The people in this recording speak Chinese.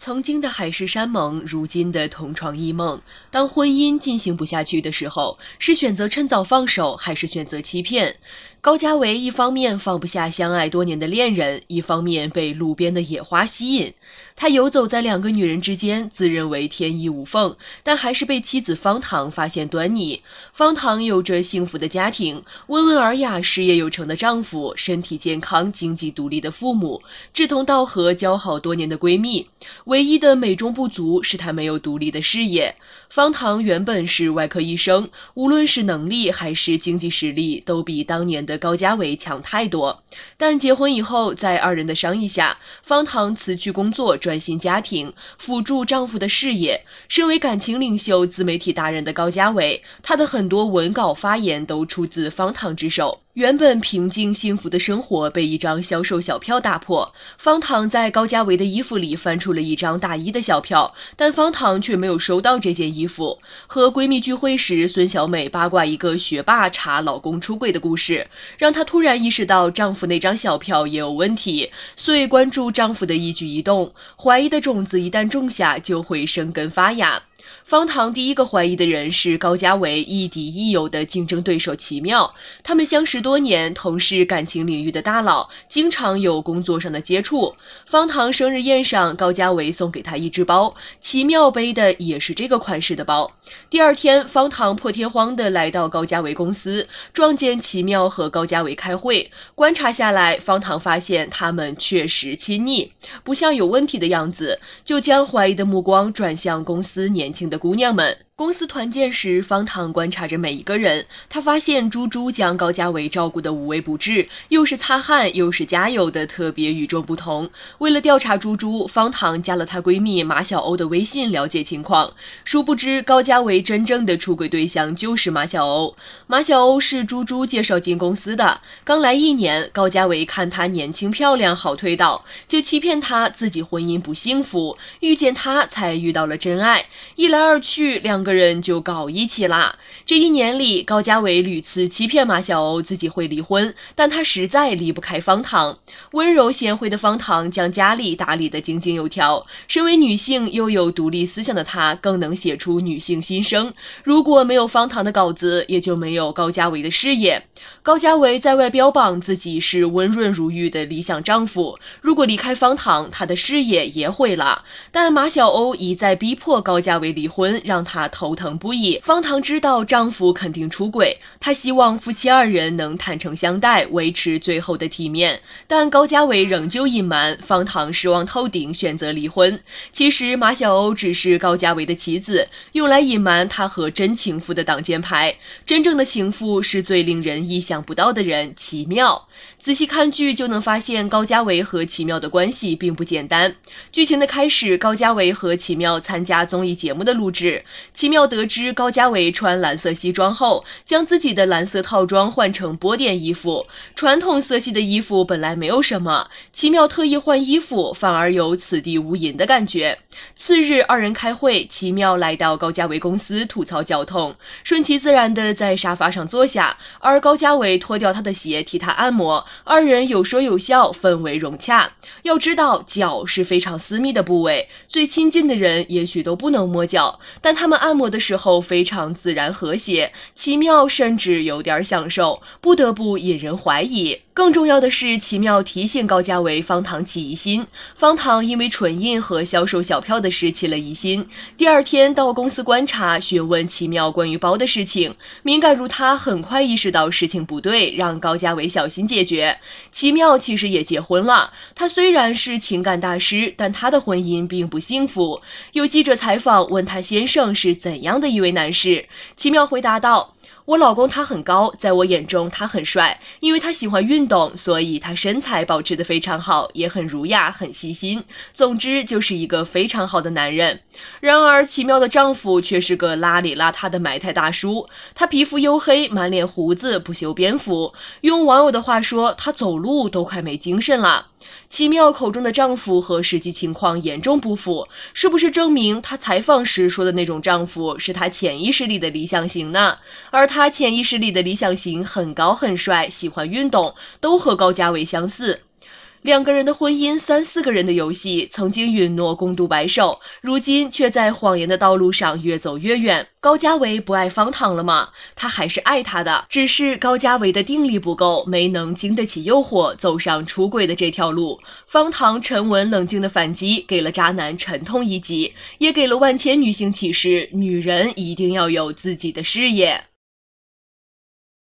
曾经的海誓山盟，如今的同床异梦。当婚姻进行不下去的时候，是选择趁早放手，还是选择欺骗？高家维一方面放不下相爱多年的恋人，一方面被路边的野花吸引，他游走在两个女人之间，自认为天衣无缝，但还是被妻子方糖发现端倪。方糖有着幸福的家庭，温文尔雅、事业有成的丈夫，身体健康、经济独立的父母，志同道合、交好多年的闺蜜。唯一的美中不足是他没有独立的事业。方糖原本是外科医生，无论是能力还是经济实力，都比当年的高家伟强太多。但结婚以后，在二人的商议下，方糖辞去工作，专心家庭，辅助丈夫的事业。身为感情领袖、自媒体达人的高家伟，他的很多文稿、发言都出自方糖之手。原本平静幸福的生活被一张销售小票打破。方糖在高嘉伟的衣服里翻出了一张大衣的小票，但方糖却没有收到这件衣服。和闺蜜聚会时，孙小美八卦一个学霸查老公出轨的故事，让她突然意识到丈夫那张小票也有问题，遂关注丈夫的一举一动。怀疑的种子一旦种下，就会生根发芽。方糖第一个怀疑的人是高嘉伟，亦敌亦友的竞争对手奇妙。他们相识多年，同是感情领域的大佬，经常有工作上的接触。方糖生日宴上，高嘉伟送给他一只包，奇妙背的也是这个款式的包。第二天，方糖破天荒的来到高嘉伟公司，撞见奇妙和高嘉伟开会。观察下来，方糖发现他们确实亲昵，不像有问题的样子，就将怀疑的目光转向公司年。的姑娘们。公司团建时，方糖观察着每一个人。他发现猪猪将高嘉伟照顾得无微不至，又是擦汗又是加油的，特别与众不同。为了调查猪猪，方糖加了她闺蜜马小欧的微信了解情况。殊不知，高嘉伟真正的出轨对象就是马小欧。马小欧是猪猪介绍进公司的，刚来一年，高嘉伟看她年轻漂亮好推倒，就欺骗她自己婚姻不幸福，遇见她才遇到了真爱。一来二去，两。个人就搞一起了。这一年里，高家伟屡次欺骗马小欧自己会离婚，但他实在离不开方糖。温柔贤惠的方糖将家里打理得井井有条。身为女性又有独立思想的她，更能写出女性心声。如果没有方糖的稿子，也就没有高家伟的事业。高家伟在外标榜自己是温润如玉的理想丈夫，如果离开方糖，他的事业也会了。但马小欧一再逼迫高家伟离婚，让他。头疼不已。方糖知道丈夫肯定出轨，她希望夫妻二人能坦诚相待，维持最后的体面。但高家伟仍旧隐瞒，方糖失望透顶，选择离婚。其实马小欧只是高家伟的妻子，用来隐瞒他和真情妇的挡箭牌。真正的情妇是最令人意想不到的人。奇妙，仔细看剧就能发现高家伟和奇妙的关系并不简单。剧情的开始，高家伟和奇妙参加综艺节目的录制。奇奇妙得知高家伟穿蓝色西装后，将自己的蓝色套装换成波点衣服。传统色系的衣服本来没有什么，奇妙特意换衣服，反而有此地无银的感觉。次日二人开会，奇妙来到高家伟公司吐槽脚痛，顺其自然的在沙发上坐下，而高家伟脱掉他的鞋替他按摩，二人有说有笑，氛围融洽。要知道脚是非常私密的部位，最亲近的人也许都不能摸脚，但他们按。磨的时候非常自然和谐，奇妙，甚至有点享受，不得不引人怀疑。更重要的是，奇妙提醒高嘉伟，方糖起疑心。方糖因为唇印和销售小票的事起了疑心，第二天到公司观察，询问奇妙关于包的事情。敏感如他，很快意识到事情不对，让高家伟小心解决。奇妙其实也结婚了，他虽然是情感大师，但他的婚姻并不幸福。有记者采访问他先生是怎样的一位男士，奇妙回答道。我老公他很高，在我眼中他很帅，因为他喜欢运动，所以他身材保持得非常好，也很儒雅，很细心。总之，就是一个非常好的男人。然而，奇妙的丈夫却是个邋里邋遢的埋汰大叔。他皮肤黝黑，满脸胡子，不修边幅。用网友的话说，他走路都快没精神了。奇妙口中的丈夫和实际情况严重不符，是不是证明她采访时说的那种丈夫是她潜意识里的理想型呢？而她潜意识里的理想型很高很帅，喜欢运动，都和高家伟相似。两个人的婚姻，三四个人的游戏，曾经允诺共度白首，如今却在谎言的道路上越走越远。高佳伟不爱方糖了吗？他还是爱她的，只是高佳伟的定力不够，没能经得起诱惑，走上出轨的这条路。方糖沉稳冷静的反击，给了渣男沉痛一击，也给了万千女性启示：女人一定要有自己的事业。